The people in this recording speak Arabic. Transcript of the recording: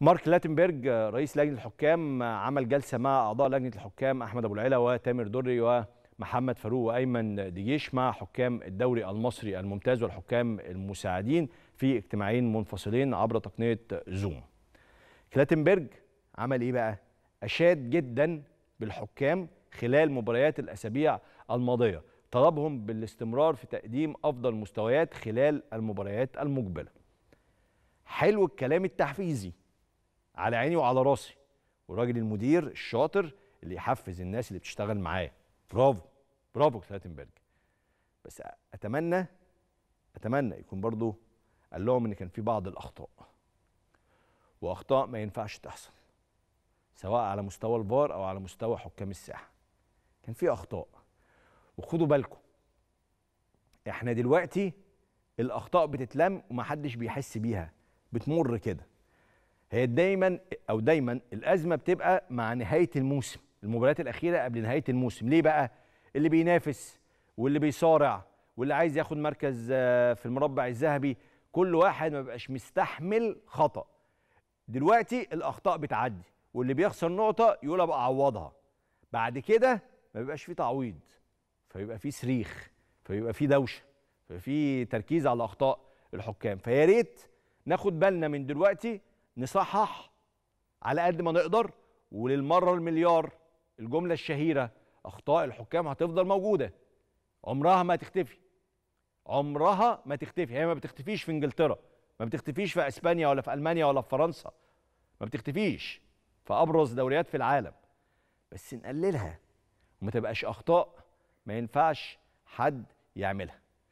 مارك لاتنبرج رئيس لجنه الحكام عمل جلسه مع اعضاء لجنه الحكام احمد ابو العلا وتامر دري ومحمد فاروق وايمن ديجيش مع حكام الدوري المصري الممتاز والحكام المساعدين في اجتماعين منفصلين عبر تقنيه زوم. كلاتنبرج عمل ايه بقى؟ اشاد جدا بالحكام خلال مباريات الاسابيع الماضيه، طلبهم بالاستمرار في تقديم افضل مستويات خلال المباريات المقبله. حلو الكلام التحفيزي على عيني وعلى راسي والراجل المدير الشاطر اللي يحفز الناس اللي بتشتغل معاه برافو برافو كلاتنبرج بس اتمنى اتمنى يكون برضو قال لهم ان كان في بعض الاخطاء واخطاء ما ينفعش تحصل سواء على مستوى الفار او على مستوى حكام الساحه كان في اخطاء وخدوا بالكم احنا دلوقتي الاخطاء بتتلم ومحدش بيحس بيها بتمر كده هي دايما او دايما الازمه بتبقى مع نهايه الموسم المباريات الاخيره قبل نهايه الموسم ليه بقى اللي بينافس واللي بيصارع واللي عايز ياخد مركز آه، في المربع الذهبي كل واحد ما بيبقاش مستحمل خطا دلوقتي الاخطاء بتعدي واللي بيخسر نقطه يقول ابقى اعوضها بعد كده ما بيبقاش فيه تعويض فيبقى فيه صريخ فيبقى فيه دوشه فيبقى فيه تركيز على اخطاء الحكام فيا ريت ناخد بالنا من دلوقتي نصحح على قد ما نقدر وللمره المليار الجمله الشهيره اخطاء الحكام هتفضل موجوده عمرها ما تختفي عمرها ما تختفي هي ما بتختفيش في انجلترا ما بتختفيش في اسبانيا ولا في المانيا ولا في فرنسا ما بتختفيش في ابرز دوريات في العالم بس نقللها وما تبقاش اخطاء ما ينفعش حد يعملها